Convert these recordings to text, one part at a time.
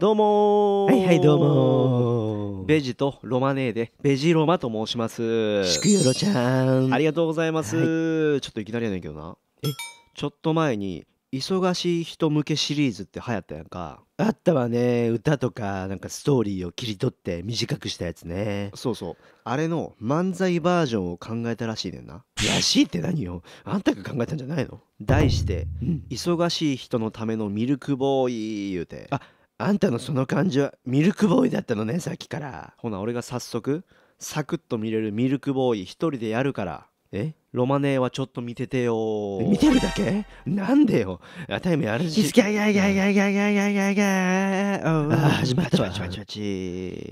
どうもはいはいどうもベジとロマネーでベジロマと申しますしくよろちゃんありがとうございます、はい、ちょっといきなりやねんけどなえちょっと前に忙しい人向けシリーズって流行ったやんかあったわね歌とかなんかストーリーを切り取って短くしたやつねそうそうあれの漫才バージョンを考えたらしいねんならしいって何よあんたが考えたんじゃないの題して、うん、忙しい人のためのミルクボーイ」言うてああんたのその感じはミルクボーイだったのねさっきからほな俺が早速サクッと見れるミルクボーイ一人でやるからえロマネーはちょっと見ててよ見てるだけなんでよあタイムやるしいやいやいやいやいやいやいやいやいやあ始まったわ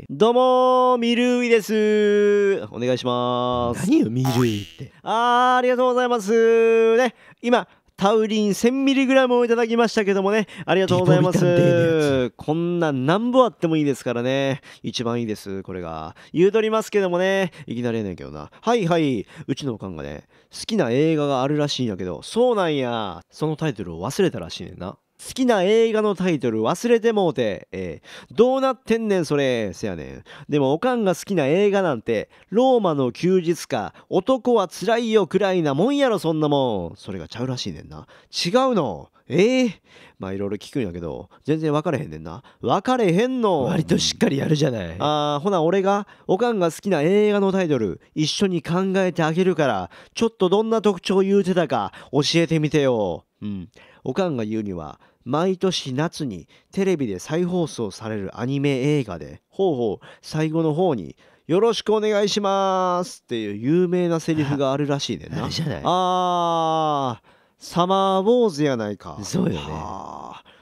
どうもミルウイですお願いします何よミルウイってあーありがとうございますね今タウリン 1000mg をいただきましたけどもねありがとうございますこんな何本あってもいいですからね一番いいですこれが言うとりますけどもねいきなりやねんけどなはいはいうちのおかんがね好きな映画があるらしいんやけどそうなんやそのタイトルを忘れたらしいねんな好きな映画のタイトル忘れてもうて、えー、どうなってんねんそれ、せやねん。でもおかんが好きな映画なんて、ローマの休日か、男はつらいよくらいなもんやろそんなもん。それがちゃうらしいねんな。違うの。ええー、まあいろいろ聞くんやけど全然分かれへんねんな分かれへんの割としっかりやるじゃないああほな俺がおかんが好きな映画のタイトル一緒に考えてあげるからちょっとどんな特徴言うてたか教えてみてようん、おかんが言うには毎年夏にテレビで再放送されるアニメ映画でほうほう最後の方に「よろしくお願いします」っていう有名なセリフがあるらしいねんな。あーサマーウォーズやないかそうよね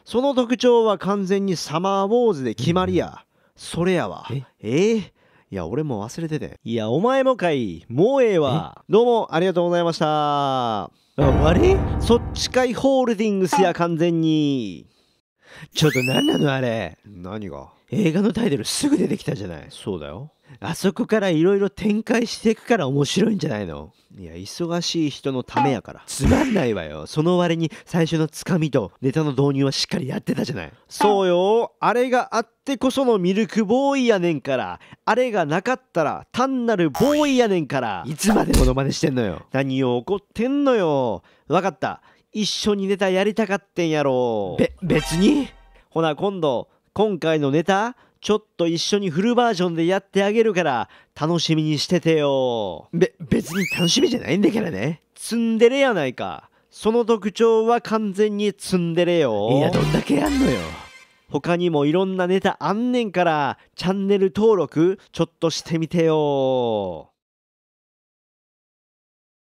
その特徴は完全にサマーウォーズで決まりや、うん、それやわええーいや俺も忘れてていやお前もかいもうええわどうもありがとうございましたあれそっちかいホールディングスや完全にちょっと何なのあれ何が映画のタイトルすぐ出てきたじゃないそうだよあそこからいろいろ展開していくから面白いんじゃないのいや、忙しい人のためやから。つまんないわよ。その割に最初のつかみとネタの導入はしっかりやってたじゃない。そうよ。あれがあってこそのミルクボーイやねんから。あれがなかったら単なるボーイやねんから。いつまでモノマネしてんのよ。何を怒ってんのよ。わかった。一緒にネタやりたかってんやろ。べ、別にほな今度、今回のネタちょっと一緒にフルバージョンでやってあげるから楽しみにしててよべ別に楽しみじゃないんだからねツンデレやないかその特徴は完全にツンデレよいやどんだけやんのよ他にもいろんなネタあんねんからチャンネル登録ちょっとしてみてよ